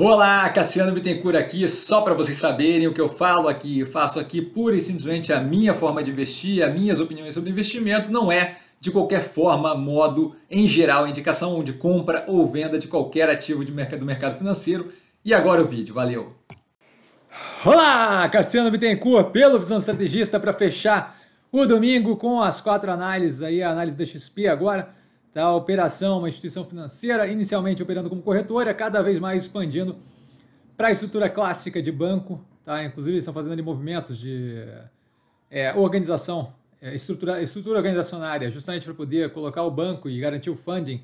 Olá, Cassiano Bittencourt aqui, só para vocês saberem o que eu falo aqui, eu faço aqui pura e simplesmente a minha forma de investir, as minhas opiniões sobre investimento, não é de qualquer forma, modo, em geral, indicação de compra ou venda de qualquer ativo de mercado, do mercado financeiro. E agora o vídeo, valeu! Olá, Cassiano Bittencourt, pelo Visão Estrategista, para fechar o domingo com as quatro análises aí, a análise da XP agora, Tá? A operação, uma instituição financeira, inicialmente operando como corretora, cada vez mais expandindo para a estrutura clássica de banco. Tá? Inclusive, estão fazendo ali movimentos de é, organização, é, estrutura, estrutura organizacionária, justamente para poder colocar o banco e garantir o funding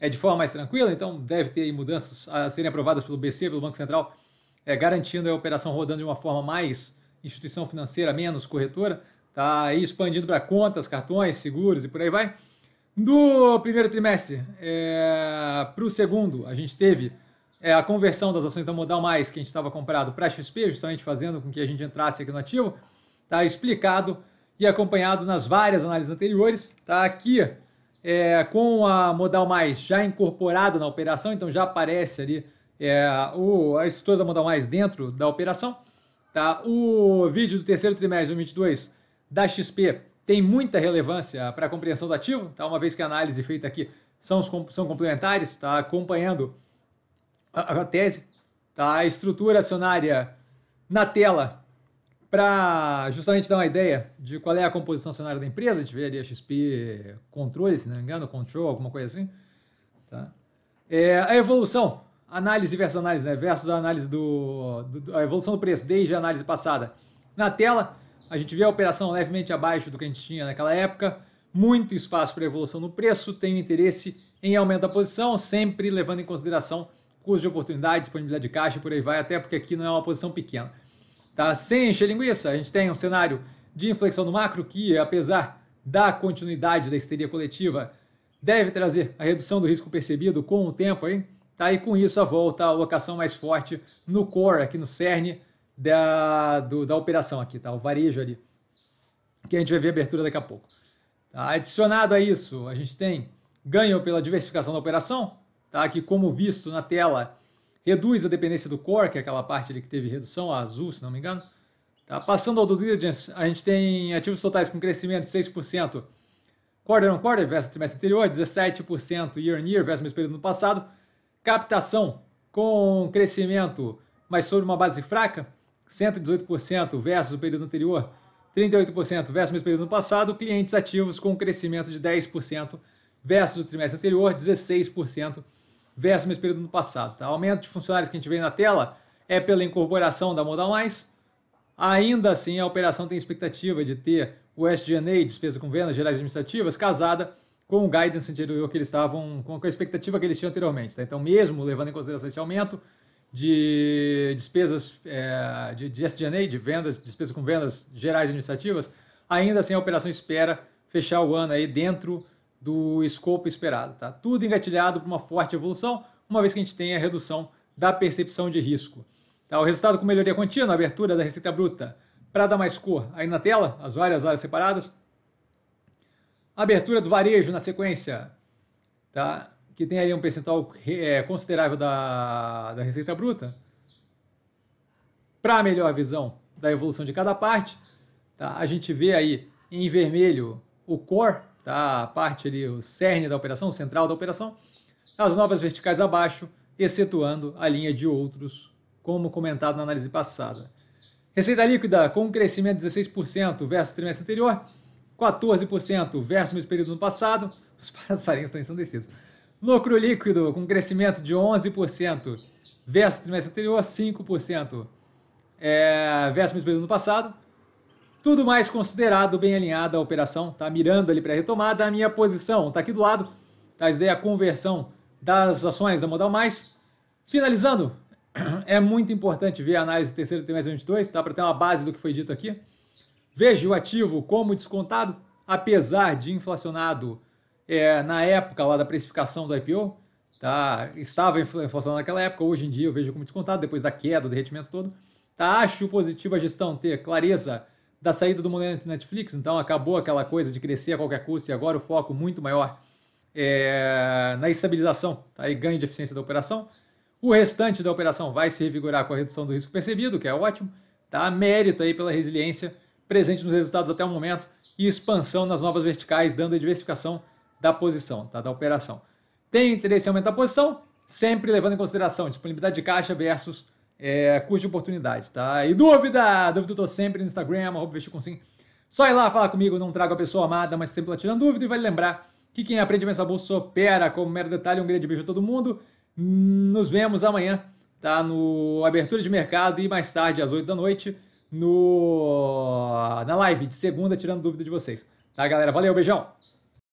é, de forma mais tranquila. Então, deve ter mudanças a serem aprovadas pelo BC, pelo Banco Central, é, garantindo a operação rodando de uma forma mais instituição financeira, menos corretora, tá? E expandindo para contas, cartões, seguros e por aí vai. Do primeiro trimestre é, para o segundo, a gente teve é, a conversão das ações da Modal Mais que a gente estava comprado para a XP, justamente fazendo com que a gente entrasse aqui no ativo. Está explicado e acompanhado nas várias análises anteriores. Está aqui é, com a Modal Mais já incorporada na operação, então já aparece ali é, o, a estrutura da Modal Mais dentro da operação. Tá? O vídeo do terceiro trimestre de 2022 da XP tem muita relevância para a compreensão do ativo, tá? uma vez que a análise feita aqui são, os, são complementares, está acompanhando a, a, tese, tá? a estrutura acionária na tela para justamente dar uma ideia de qual é a composição acionária da empresa, a gente vê ali a XP Controle, se não me engano, Control, alguma coisa assim. Tá? É, a evolução, análise versus análise, né? versus a análise do, do, a evolução do preço desde a análise passada. Na tela, a gente vê a operação levemente abaixo do que a gente tinha naquela época, muito espaço para evolução no preço, tenho interesse em aumentar a posição, sempre levando em consideração custo de oportunidade, disponibilidade de caixa, por aí vai, até porque aqui não é uma posição pequena. Tá? Sem encher linguiça, a gente tem um cenário de inflexão no macro que, apesar da continuidade da histeria coletiva, deve trazer a redução do risco percebido com o tempo hein tá? E com isso a volta à alocação mais forte no core, aqui no CERN, da, do, da operação aqui, tá? O varejo ali, que a gente vai ver a abertura daqui a pouco. Tá? Adicionado a isso, a gente tem ganho pela diversificação da operação, tá? Que como visto na tela, reduz a dependência do core, que é aquela parte ali que teve redução, a azul, se não me engano. Tá? Passando ao do diligence, a gente tem ativos totais com crescimento de 6% quarter on quarter versus trimestre anterior, 17% year on year versus mesmo período no passado. Captação com crescimento, mas sobre uma base fraca, 118% versus o período anterior, 38% versus o período passado, clientes ativos com crescimento de 10% versus o trimestre anterior, 16% versus o mesmo período passado. Tá? aumento de funcionários que a gente vê na tela é pela incorporação da Modal Mais. Ainda assim, a operação tem expectativa de ter o SG&A, despesa com vendas gerais administrativas, casada com o guidance anterior que eles estavam, com a expectativa que eles tinham anteriormente. Tá? Então, mesmo levando em consideração esse aumento, de despesas é, de, de de vendas, despesas com vendas gerais administrativas, ainda assim a operação espera fechar o ano aí dentro do escopo esperado. Tá? Tudo engatilhado para uma forte evolução, uma vez que a gente tem a redução da percepção de risco. Tá? O resultado com melhoria contínua, abertura da receita bruta, para dar mais cor aí na tela, as várias áreas separadas. Abertura do varejo na sequência. Tá? que tem ali um percentual é, considerável da, da receita bruta, para melhor visão da evolução de cada parte, tá? a gente vê aí em vermelho o core, tá? a parte ali, o cerne da operação, o central da operação, as novas verticais abaixo, excetuando a linha de outros, como comentado na análise passada. Receita líquida com um crescimento de 16% versus trimestre anterior, 14% versus o mesmo período no passado, os passarinhos estão descidos. Lucro líquido com crescimento de 11% versus trimestre anterior, 5% é, versus mesmo período do passado. Tudo mais considerado bem alinhado à operação, tá mirando ali para a retomada. A minha posição tá aqui do lado, tá? Isso daí é a conversão das ações da Modal Mais. Finalizando, é muito importante ver a análise do terceiro trimestre de 2022, tá? Para ter uma base do que foi dito aqui. Vejo o ativo como descontado, apesar de inflacionado é, na época lá da precificação do IPO, tá, estava inflacionado naquela época, hoje em dia eu vejo como descontado, depois da queda, do derretimento todo. Tá, acho positivo a gestão ter clareza da saída do modelo Netflix, então acabou aquela coisa de crescer a qualquer custo e agora o foco muito maior é, na estabilização tá, e ganho de eficiência da operação. O restante da operação vai se revigorar com a redução do risco percebido, que é ótimo, tá? Mérito aí pela resiliência presente nos resultados até o momento e expansão nas novas verticais, dando a diversificação da posição, tá? da operação. Tem interesse em aumentar a posição, sempre levando em consideração disponibilidade de caixa versus é, custo de oportunidade, tá? E dúvida? Dúvida eu tô sempre no Instagram, arroba sim. Só ir lá falar comigo, não trago a pessoa amada, mas sempre lá tirando dúvida. E vale lembrar que quem aprende a pensar bolsa opera. Como mero detalhe, um grande beijo a todo mundo. Nos vemos amanhã, tá? No Abertura de Mercado e mais tarde, às 8 da noite, no na live de segunda, tirando dúvida de vocês. Tá, galera? Valeu, beijão!